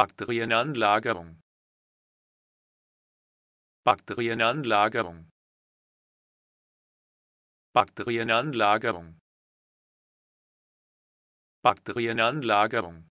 Bakterienanlagerung Bakterienanlagerung Bakterienanlagerung Bakterienanlagerung